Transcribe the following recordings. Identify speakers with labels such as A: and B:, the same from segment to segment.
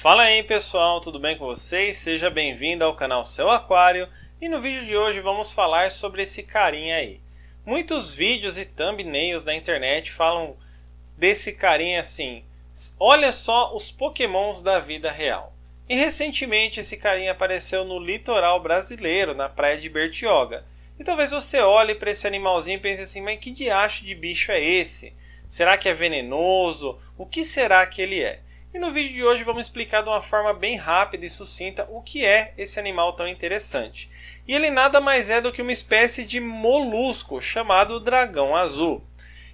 A: Fala aí pessoal, tudo bem com vocês? Seja bem-vindo ao canal Seu Aquário e no vídeo de hoje vamos falar sobre esse carinha aí. Muitos vídeos e thumbnails da internet falam desse carinha assim, olha só os pokémons da vida real. E recentemente esse carinha apareceu no litoral brasileiro, na praia de Bertioga. E talvez você olhe para esse animalzinho e pense assim, mas que diacho de bicho é esse? Será que é venenoso? O que será que ele é? E no vídeo de hoje vamos explicar de uma forma bem rápida e sucinta o que é esse animal tão interessante. E ele nada mais é do que uma espécie de molusco chamado dragão azul.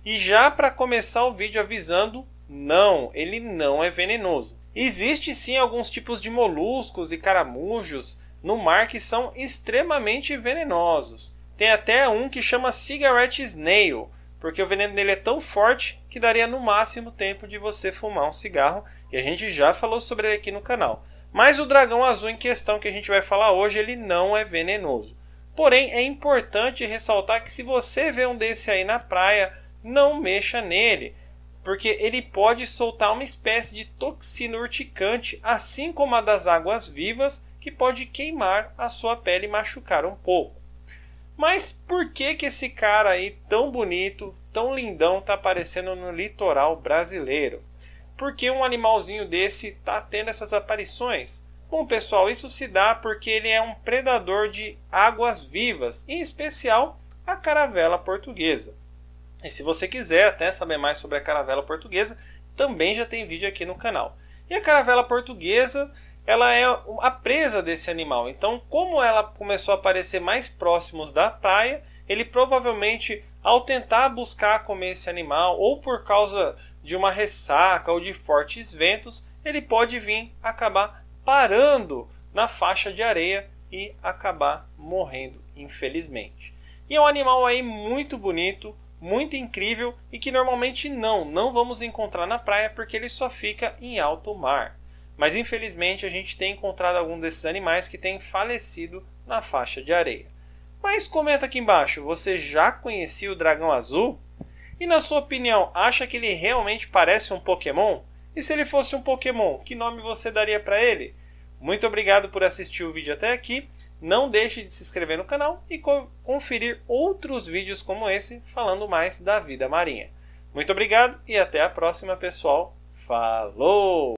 A: E já para começar o vídeo avisando, não, ele não é venenoso. Existe sim alguns tipos de moluscos e caramujos no mar que são extremamente venenosos. Tem até um que chama cigarette snail, porque o veneno dele é tão forte que daria no máximo tempo de você fumar um cigarro, e a gente já falou sobre ele aqui no canal. Mas o dragão azul em questão que a gente vai falar hoje, ele não é venenoso. Porém, é importante ressaltar que se você vê um desse aí na praia, não mexa nele, porque ele pode soltar uma espécie de toxina urticante, assim como a das águas vivas, que pode queimar a sua pele e machucar um pouco. Mas por que que esse cara aí tão bonito, tão lindão, tá aparecendo no litoral brasileiro? Por que um animalzinho desse tá tendo essas aparições? Bom, pessoal, isso se dá porque ele é um predador de águas vivas, em especial a caravela portuguesa. E se você quiser até saber mais sobre a caravela portuguesa, também já tem vídeo aqui no canal. E a caravela portuguesa ela é a presa desse animal. Então, como ela começou a aparecer mais próximos da praia, ele provavelmente, ao tentar buscar comer esse animal, ou por causa de uma ressaca ou de fortes ventos, ele pode vir acabar parando na faixa de areia e acabar morrendo, infelizmente. E é um animal aí muito bonito, muito incrível e que normalmente não, não vamos encontrar na praia porque ele só fica em alto mar. Mas infelizmente a gente tem encontrado alguns desses animais que têm falecido na faixa de areia. Mas comenta aqui embaixo, você já conhecia o dragão azul? E na sua opinião, acha que ele realmente parece um Pokémon? E se ele fosse um Pokémon, que nome você daria para ele? Muito obrigado por assistir o vídeo até aqui. Não deixe de se inscrever no canal e co conferir outros vídeos como esse falando mais da vida marinha. Muito obrigado e até a próxima, pessoal. Falou!